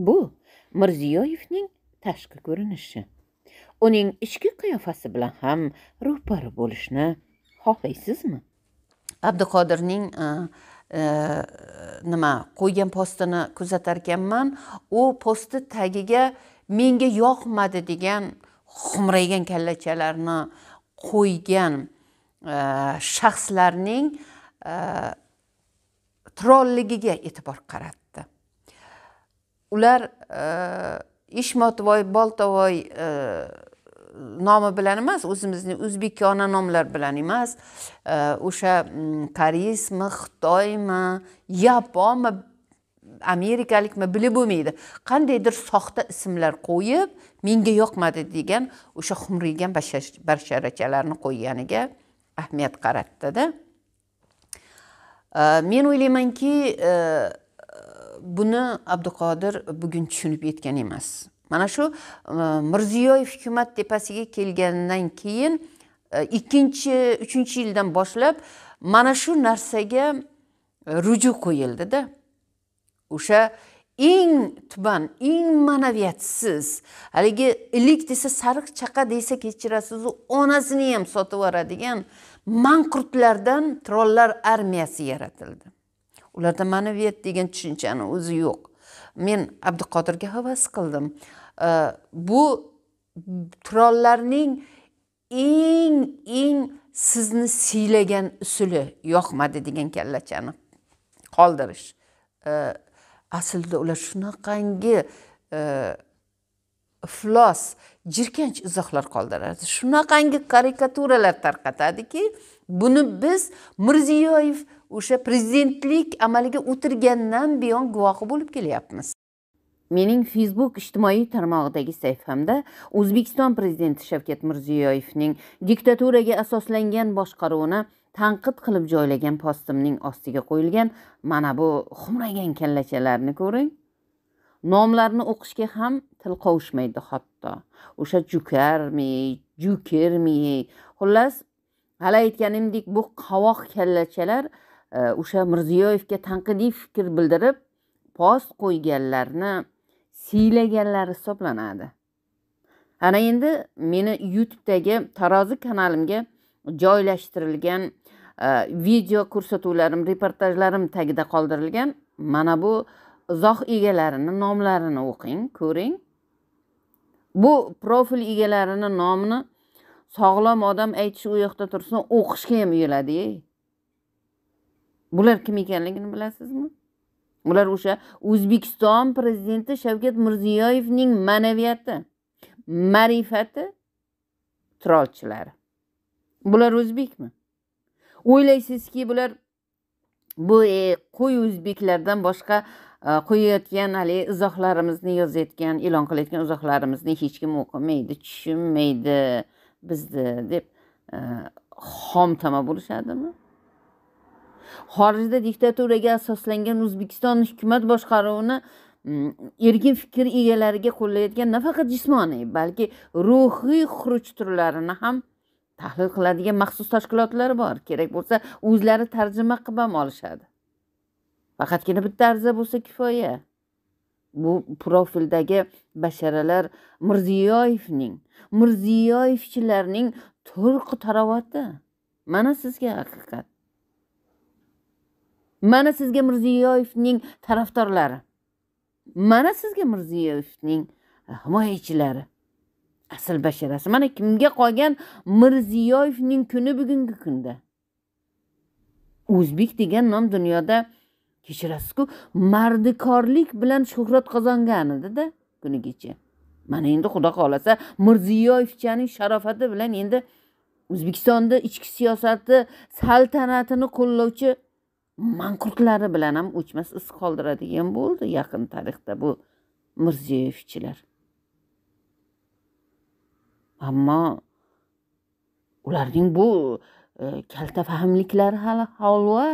bu mirziyoyevning tashqi ko'rinishi uning ichki qiyofasi bilan ham ro'para bo'lishni xohlaysizmi abduqodirning e, e, nima qo'ygan postini kuzatar ekanman u posti tagiga menga yoqmadi degan xumraygan kallachalarni qo'ygan e, shaxslarning trolligiga e'tibor qaratdi ular eshmatvoy boltavoy e, nomi bilan emas o'zimizni o'zbekona nomlar bilan emas e, o'sha mm, koreysmi xitoymi yaponmi amerikalikmi bilib bo'lmaydi qandaydir soxta ismlar qo'yib menga yoqmadi degan o'sha xumriygan basharachalarni qo'yganiga ahamiyat qaratdida e, men o'ylaymanki buni abduqodir bugun tushunib yetgan emas mana shu e, mirziyoyev hukumat tepasiga kelgandan keyin e, ikkinchi uchinchi yildan boshlab mana shu narsaga e, ruju qo'yildida o'sha eng tuban eng ma'naviyatsiz haligi ilik desa sariq chaqa desa kechirasizu onasini ham sotib yuboradigan manqurtlardan trollar armiyasi yaratildi ularda ma'naviyat degan tushunchani o'zi yo'q men abduqodirga havas qildim bu trollarning eng eng sizni siylagan usuli yoqmadi degan kallachani qoldirish aslida ular shunaqangi e, iflos jirkanch izohlar qoldiradi shunaqangi karikaturalar tarqatadiki buni biz mirziyoyev o'sha prezidentlik amaliga o'tirgandan buyon guvohi bo'lib kelyapmiz mening facebook ijtimoiy tarmog'idagi sahifamda o'zbekiston prezidenti shavkat mirziyoyevning diktaturaga asoslangan boshqaruvini tanqid qilib joylagan postimning ostiga qo'yilgan mana bu xumragan kallachalarni ko'ring nomlarni o'qishga ham til qovushmaydi hatto o'sha jukarmi jukermi xullas hali aytganimdek bu qavoq kallachalar o'sha mirziyoyevga tanqidiy fikr bildirib post qo'yganlarni siylaganlar hisoblanadi ana endi meni youtubedagi tarozi kanalimga joylashtirilgan e, video ko'rsatuvlarim reportajlarim tagida qoldirilgan mana bu izoh egalarini nomlarini o'qing ko'ring bu profil egalarini nomini sog'lom odam aytishi u yoqda tursin o'qishga ham uyaladi bular kim ekanligini bilasizmi bular o'sha o'zbekiston prezidenti shavkat mirziyoyevning ma'naviyati ma'rifati trolchilari bular o'zbekmi o'ylaysizki bular bu e, qo'y o'zbeklardan boshqa e, qo'yayotgan haligi izohlarimizni yozayotgan e'lon qilayotgan izohlarimizni hech kim o'qimaydi tushunmaydi bizni deb e, xom tama bo'lishadimi xorijda diktaturaga asoslangan o'zbekiston hukumat boshqaruvini mm, erkin fikr egalariga qo'llayotgan nafaqat jismoniy balki ruhiy xuruj turlarini ham tahlil qiladigan maxsus tashkilotlar bor kerak bo'lsa o'zlari tarjima qilib ham olishadi faqatgina bitta arza bo'lsa kifoya bu profildagi basharalar mirziyoyevning mirziyoyevchilarning turqi tarovati mana sizga haqiqat mana sizga mirziyoyevning tarafdorlari mana sizga mirziyoyevning himoyachilari asl basharasi mana kimga qolgan mirziyoyevning kuni bugungi kunda o'zbek degan nom dunyoda kechirasizku mardikorlik bilan shuhrat qozongan edida kunigacha mana endi xudo xohlasa mirziyoyevchaning sharofati bilan endi o'zbekistonda ichki siyosati saltanatini qo'llovchi manqurtlari bilan ham o'chmas iz qoldiradigan bo'ldi yaqin tarixda bu mirziyoyevchilar ammo ularning bu e, kaltafahmliklari hali holva